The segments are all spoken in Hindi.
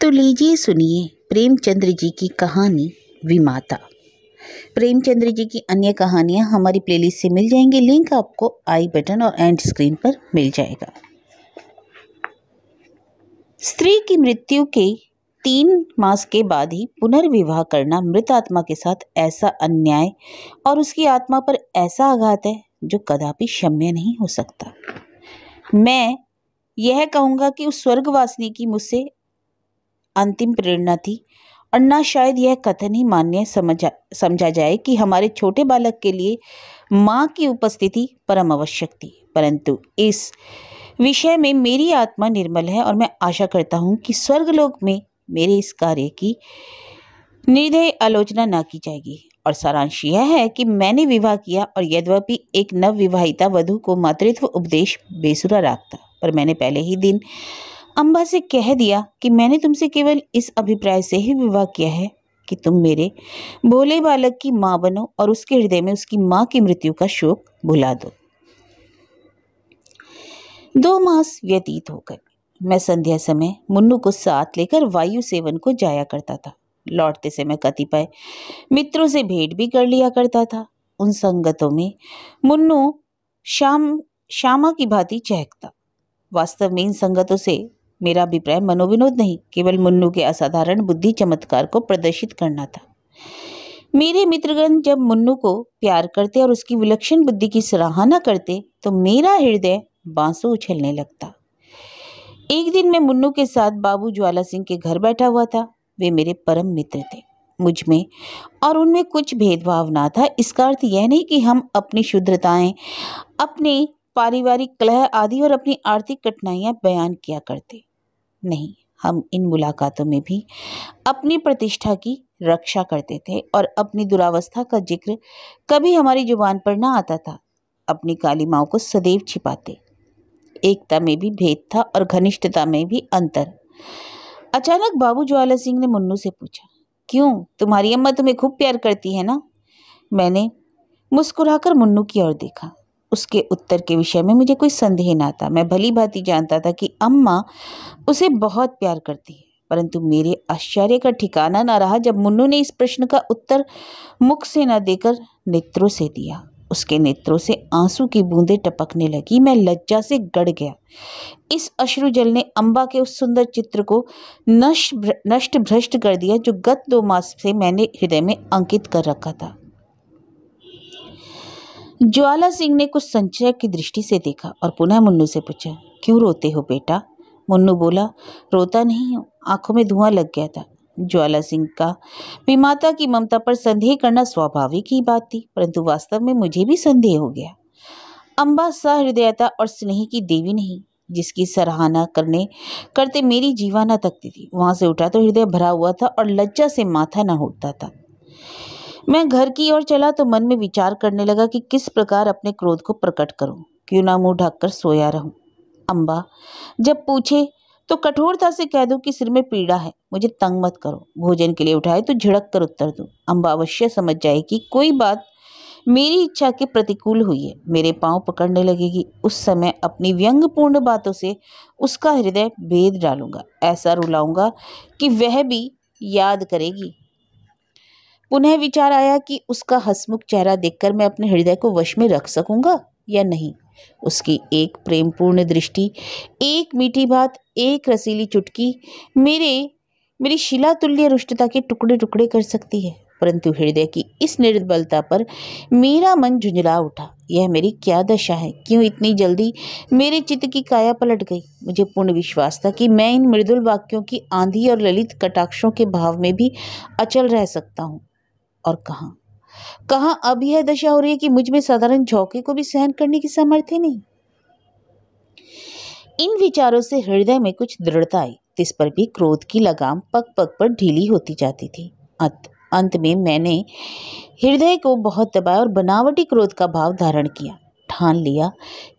तो लीजिए सुनिए प्रेमचंद्र जी की कहानी विमाता प्रेमचंद्र जी की अन्य कहानियाँ हमारी प्लेलिस्ट से मिल जाएंगी लिंक आपको आई बटन और एंड स्क्रीन पर मिल जाएगा स्त्री की मृत्यु के तीन मास के बाद ही पुनर्विवाह करना मृत आत्मा के साथ ऐसा अन्याय और उसकी आत्मा पर ऐसा आघात है जो कदापि क्षम्य नहीं हो सकता मैं यह कहूँगा कि उस स्वर्गवासिनी की मुझसे अंतिम प्रेरणा थी और ना शायद यह कथन ही मान्य समझा समझा जाए कि हमारे छोटे बालक के लिए माँ की उपस्थिति परम आवश्यक थी परंतु इस विषय में मेरी आत्मा निर्मल है और मैं आशा करता हूँ कि स्वर्गलोक में मेरे इस कार्य की निर्दय आलोचना ना की जाएगी और सारांश यह है कि मैंने विवाह किया और यद्यपि एक नवविवाहिता वधु को मातृत्व उपदेश बेसुरा रखता पर मैंने पहले ही दिन अम्बा से कह दिया कि मैंने तुमसे केवल इस अभिप्राय से ही विवाह किया है कि तुम मेरे भोले बालक की माँ बनो और उसके हृदय में उसकी माँ की मृत्यु का शोक भुला दो दो मास व्यतीत हो गए मैं संध्या समय मुन्नू को साथ लेकर वायु सेवन को जाया करता था लौटते समय कतिपय मित्रों से भेंट भी कर लिया करता था उन संगतों में मुन्नू शाम श्यामा की भांति चहकता वास्तव में इन संगतों से मेरा अभिप्राय मनोविनोद नहीं केवल मुन्नू के असाधारण बुद्धि चमत्कार को प्रदर्शित करना था मेरे मित्रगण जब मुन्नू को प्यार करते और उसकी विलक्षण बुद्धि की सराहना करते तो मेरा हृदय बांसों उछलने लगता एक दिन मैं मुन्नू के साथ बाबू ज्वाला सिंह के घर बैठा हुआ था वे मेरे परम मित्र थे मुझ में और उनमें कुछ भेदभाव ना था इसका अर्थ यह नहीं कि हम अपनी शुद्धताएं अपने पारिवारिक कलह आदि और अपनी आर्थिक कठिनाइयाँ बयान किया करते नहीं हम इन मुलाकातों में भी अपनी प्रतिष्ठा की रक्षा करते थे और अपनी दुरावस्था का जिक्र कभी हमारी जुबान पर ना आता था अपनी काली माओ को सदैव छिपाते एकता में भी भेद था और घनिष्ठता में भी अंतर अचानक बाबू ज्वाला सिंह ने मुन्नू से पूछा क्यों तुम्हारी अम्मा तुम्हें खूब प्यार करती है ना मैंने मुस्कुराकर मुन्नू की ओर देखा उसके उत्तर के विषय में मुझे कोई संदेह ना था मैं भली भांति जानता था कि अम्मा उसे बहुत प्यार करती है परंतु मेरे आश्चर्य का ठिकाना ना रहा जब मुन्नू ने इस प्रश्न का उत्तर मुख से न देकर नेत्रों से दिया उसके नेत्रों से आंसू की बूंदें टपकने लगी मैं लज्जा से गड़ गया इस अश्रु जल ने अम्बा के उस सुंदर चित्र को नष्ट नष्ट भ्रष्ट कर दिया जो गत दो मास से मैंने हृदय में अंकित कर रखा था ज्वाला सिंह ने कुछ संचय की दृष्टि से देखा और पुनः मुन्नू से पूछा क्यों रोते हो बेटा मुन्नू बोला रोता नहीं हो आंखों में धुआं लग गया था ज्वाला सिंह का भी माता की ममता पर संदेह करना स्वाभाविक ही बात थी परंतु वास्तव में मुझे भी संदेह हो गया अम्बा सहृदयता और स्नेह की देवी नहीं जिसकी सराहना करने करते मेरी जीवा न तकती थी वहाँ से उठा तो हृदय भरा हुआ था और लज्जा से माथा न उठता था मैं घर की ओर चला तो मन में विचार करने लगा कि किस प्रकार अपने क्रोध को प्रकट करूं क्यों ना मुंह ढककर सोया रहूं अम्बा जब पूछे तो कठोरता से कह दूं कि सिर में पीड़ा है मुझे तंग मत करो भोजन के लिए उठाए तो झिड़क कर उत्तर दूं अम्बा अवश्य समझ जाएगी कोई बात मेरी इच्छा के प्रतिकूल हुई है मेरे पांव पकड़ने लगेगी उस समय अपनी व्यंग्यपूर्ण बातों से उसका हृदय भेद डालूंगा ऐसा रुलाऊंगा कि वह भी याद करेगी पुनः विचार आया कि उसका हसमुख चेहरा देखकर मैं अपने हृदय को वश में रख सकूंगा या नहीं उसकी एक प्रेमपूर्ण दृष्टि एक मीठी बात एक रसीली चुटकी मेरे मेरी शिलातुल्य रुष्टता के टुकड़े टुकड़े कर सकती है परंतु हृदय की इस निर्बलता पर मेरा मन झुंझला उठा यह मेरी क्या दशा है क्यों इतनी जल्दी मेरे चित्त की काया पलट गई मुझे पूर्ण विश्वास था कि मैं इन मृदुल वाक्यों की आंधी और ललित कटाक्षों के भाव में भी अचल रह सकता हूँ और कहा कहा अब यह दशा हो रही है कि मुझ में साधारण झोंके को भी सहन करने की सामर्थ्य नहीं इन विचारों से हृदय में कुछ दृढ़ता आई जिस पर भी क्रोध की लगाम पग पग पर ढीली होती जाती थी अंत अंत में मैंने हृदय को बहुत दबाया और बनावटी क्रोध का भाव धारण किया ठान लिया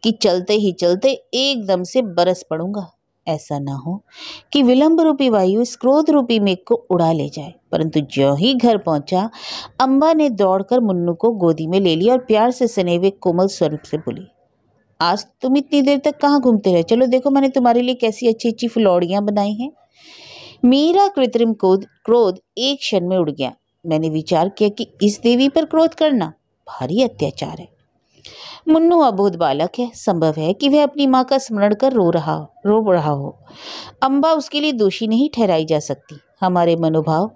कि चलते ही चलते एकदम से बरस पड़ूंगा ऐसा ना हो कि विलंब रूपी वायु इस क्रोध रूपी मेघ को उड़ा ले जाए परंतु ज्यों ही घर पहुंचा अम्बा ने दौड़कर मुन्नू को गोदी में ले लिया और प्यार से सने हुए कोमल स्वरूप से बोली आज तुम इतनी देर तक कहाँ घूमते रहे चलो देखो मैंने तुम्हारे लिए कैसी अच्छी अच्छी फुलौड़ियाँ बनाई हैं मेरा कृत्रिम क्रोध क्रोध एक क्षण में उड़ गया मैंने विचार किया कि इस देवी पर क्रोध करना भारी अत्याचार है मुन्नू अबोध बालक है संभव है कि वह अपनी माँ का स्मरण कर रो रहा रो रहा हो अम्बा उसके लिए दोषी नहीं ठहराई जा सकती हमारे मनोभाव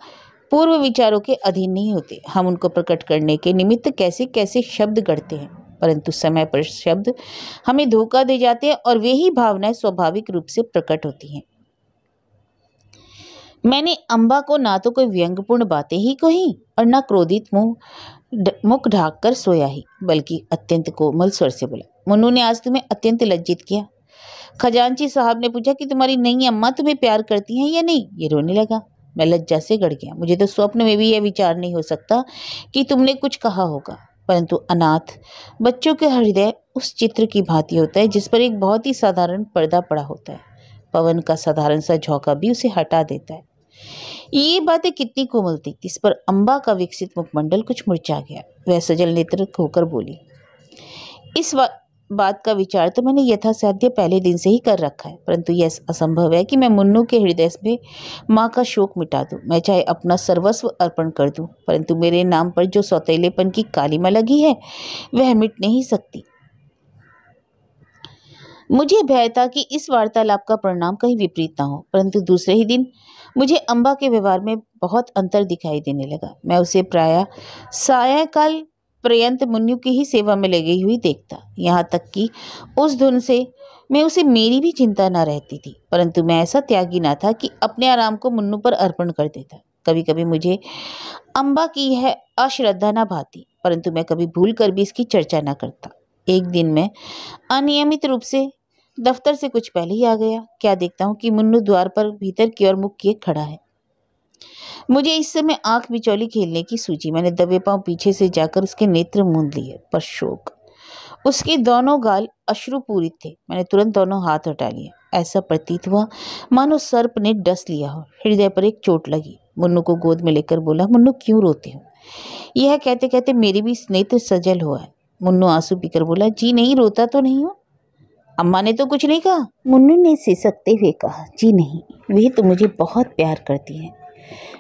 पूर्व विचारों के अधीन नहीं होते हम उनको प्रकट करने के निमित्त कैसे कैसे शब्द गढ़ते हैं परंतु समय पर शब्द हमें धोखा दे जाते हैं और वे ही भावनाएं स्वाभाविक रूप से प्रकट होती हैं मैंने अम्बा को ना तो कोई व्यंगपूर्ण बातें ही कही और ना क्रोधित मुंह मुख ढाक कर सोया ही बल्कि अत्यंत कोमल स्वर से बोला मुन्नु ने आज तुम्हें अत्यंत लज्जित किया खजांची साहब ने पूछा कि तुम्हारी नई अम्मा तुम्हें प्यार करती हैं या नहीं ये रोने लगा मैं लज्जा से गड़ गया मुझे तो स्वप्न में भी यह विचार नहीं हो सकता कि तुमने कुछ कहा होगा परंतु अनाथ बच्चों के हृदय उस चित्र की भांति होता है जिस पर एक बहुत ही साधारण पर्दा पड़ा होता है पवन का साधारण सा झोंका भी उसे हटा देता है ये बातें कितनी कोमल थी इस पर अंबा का विकसित मुखमंडल कुछ मुरझा गया वह सजल नेत्र होकर बोली इस बात का विचार तो मैंने यथासाध्य पहले दिन से ही कर रखा है परंतु यह असंभव है कि मैं मुन्नू के हृदय में माँ का शोक मिटा दूँ मैं चाहे अपना सर्वस्व अर्पण कर दूँ परंतु मेरे नाम पर जो सौतेलेपन की कालिमा लगी है वह मिट नहीं सकती मुझे भय था कि इस वार्तालाप का परिणाम कहीं विपरीत ना हो परंतु दूसरे ही दिन मुझे अम्बा के व्यवहार में बहुत अंतर दिखाई देने लगा मैं उसे प्राय सायकाल पर्यंत मुन्नु की ही सेवा में लगी हुई देखता यहाँ तक कि उस धुन से मैं उसे मेरी भी चिंता न रहती थी परंतु मैं ऐसा त्यागी ना था कि अपने आराम को मुन्नु पर अर्पण कर देता कभी कभी मुझे अम्बा की यह अश्रद्धा ना भाती परंतु मैं कभी भूल कर भी इसकी चर्चा ना करता एक दिन मैं अनियमित रूप से दफ्तर से कुछ पहले ही आ गया क्या देखता हूँ कि मुन्नु द्वार पर भीतर की ओर मुख किए खड़ा है मुझे इस समय आंख बिचौली खेलने की सूची मैंने दबे पांव पीछे से जाकर उसके नेत्र मूंद लिए पर शोक उसके दोनों गाल अश्रुपूरित थे मैंने तुरंत दोनों हाथ हटा लिए ऐसा प्रतीत हुआ मानो सर्प ने डस लिया हो हृदय पर एक चोट लगी मुन्नू को गोद में लेकर बोला मुन्नू क्यों रोते हो यह कहते कहते मेरे भी नेत्र सजल हुआ है मुन्नू आंसू पीकर बोला जी नहीं रोता तो नहीं हो अम्मा ने तो कुछ नहीं कहा मुन्नू ने सिसकते हुए कहा जी नहीं वे तो मुझे बहुत प्यार करती हैं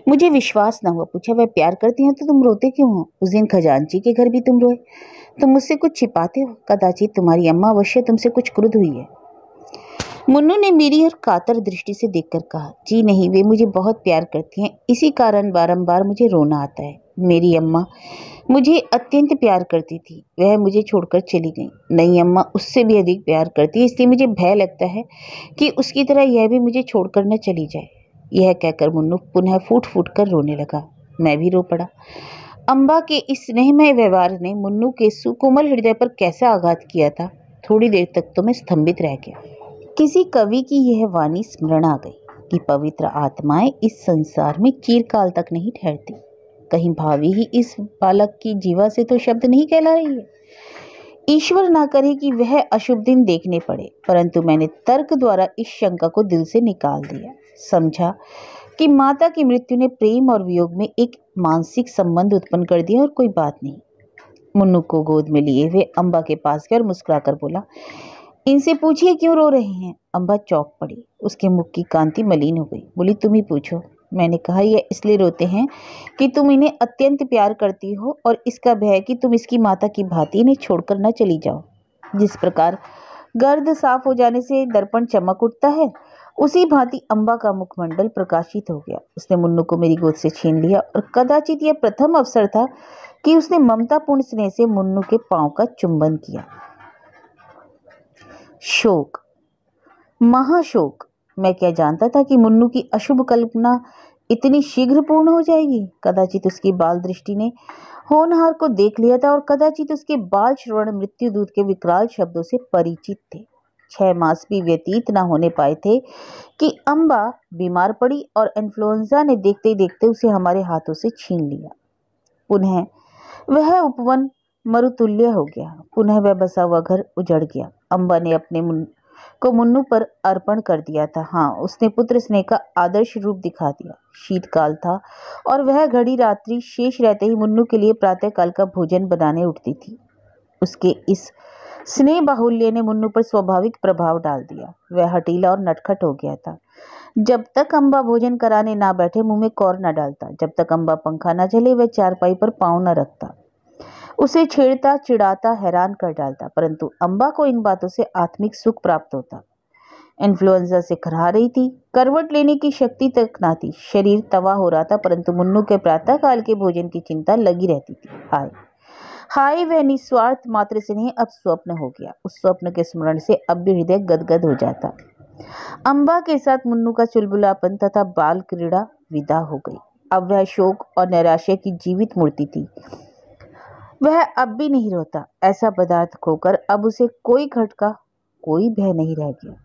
मुझे विश्वास ना हुआ पूछा वह प्यार करती हैं तो तुम रोते क्यों हो उस दिन खजानची के घर भी तुम रोए तुम मुझसे कुछ छिपाते हो कदाचित तुम्हारी अम्मा अवश्य तुमसे कुछ क्रुद्ध हुई है मुन्नू ने मेरी और कातर दृष्टि से देखकर कहा जी नहीं वे मुझे बहुत प्यार करती हैं इसी कारण बारंबार मुझे रोना आता है मेरी अम्मा मुझे अत्यंत प्यार करती थी वह मुझे छोड़कर चली गई नई अम्मा उससे भी अधिक प्यार करती है इसलिए मुझे भय लगता है कि उसकी तरह यह भी मुझे छोड़कर न चली जाए यह कहकर मुन्नु पुनः फूट फूट कर रोने लगा मैं भी रो पड़ा अम्बा के इस स्नेहमय व्यवहार ने मुन्नु के सुकोमल हृदय पर कैसा आघात किया था थोड़ी देर तक तो मैं स्तंभित रह गया किसी कवि की यह वाणी स्मरण आ गई कि पवित्र आत्माएं इस संसार में चीरकाल तक नहीं ठहरती कहीं भावी ही इस बालक की जीवा से तो शब्द नहीं कहला रही है ईश्वर ना करे कि वह अशुभ दिन देखने पड़े परंतु मैंने तर्क द्वारा इस शंका को दिल से निकाल दिया समझा कि माता की मृत्यु ने प्रेम और वियोग में एक मानसिक संबंध उत्पन्न कर दिया और कोई बात नहीं मुन्नु को गोद में लिए हुए अम्बा के पास गए और मुस्कुरा कर बोला इनसे पूछिए क्यों रो रहे हैं अम्बा चौक पड़ी उसके मुख की कांति मलिन हो गई बोली तुम ही पूछो मैंने कहा यह इसलिए रोते हैं कि तुम इन्हें अत्यंत प्यार करती हो और इसका भय कि तुम इसकी माता की भांति इन्हें छोड़कर न चली जाओ जिस प्रकार गर्द साफ हो जाने से दर्पण चमक उठता है उसी भांति अम्बा का मुखमंडल प्रकाशित हो गया उसने मुन्नू को मेरी गोद से छीन लिया और कदाचित यह प्रथम अवसर था कि उसने ममतापूर्ण स्नेह से मुन्नू के पांव का चुंबन किया शोक महाशोक मैं क्या जानता था कि मुन्नू की अशुभ कल्पना इतनी शीघ्र पूर्ण हो जाएगी कदाचित उसकी बाल दृष्टि ने होनहार को देख लिया था और कदाचित उसके बाल श्रवण मृत्यु दूत के विकराल शब्दों से परिचित थे छह मास भी व्यतीत न होने पाए थे कि अम्बा बीमार पड़ी और इन्फ्लुएंजा ने देखते ही देखते उसे हमारे हाथों से छीन लिया पुनः वह उपवन मरुतुल्य हो गया पुनः वह बसा हुआ घर उजड़ गया अम्बा ने अपने को मुन्नू पर अर्पण कर दिया था हाँ उसने पुत्र स्नेह का आदर्श रूप दिखा दिया शीतकाल था और वह घड़ी रात्रि शेष रहते ही मुन्नू के लिए प्रातःकाल का भोजन बनाने उठती थी उसके इस स्नेह बाहुल्य ने मुन्नू पर स्वाभाविक प्रभाव डाल दिया वह हटीला और नटखट हो गया था जब तक अम्बा भोजन कराने ना बैठे मुंह में कौर न डालता जब तक अम्बा पंखा न चले वह चारपाई पर पाँव न रखता उसे छेड़ता चिड़ाता हैरान कर डालता परंतु अम्बा को इन बातों से आत्मिक सुख प्राप्त होता इन्फ्लुएंजा से करहा रही थी करवट लेने की शक्ति तक ना थी शरीर तवा हो रहा था परंतु मुन्नू के प्रातःकाल के भोजन की चिंता लगी रहती थी हाय हाय वह निस्वार्थ मात्र से नहीं अब स्वप्न हो गया उस स्वप्न के स्मरण से अब भी हृदय गदगद हो जाता अम्बा के साथ मुन्नू का चुलबुलापन तथा बाल क्रीड़ा विदा हो गई अब वह शोक और निराशा की जीवित मूर्ति थी वह अब भी नहीं रोता ऐसा पदार्थ खोकर अब उसे कोई खटका कोई भय नहीं रह गया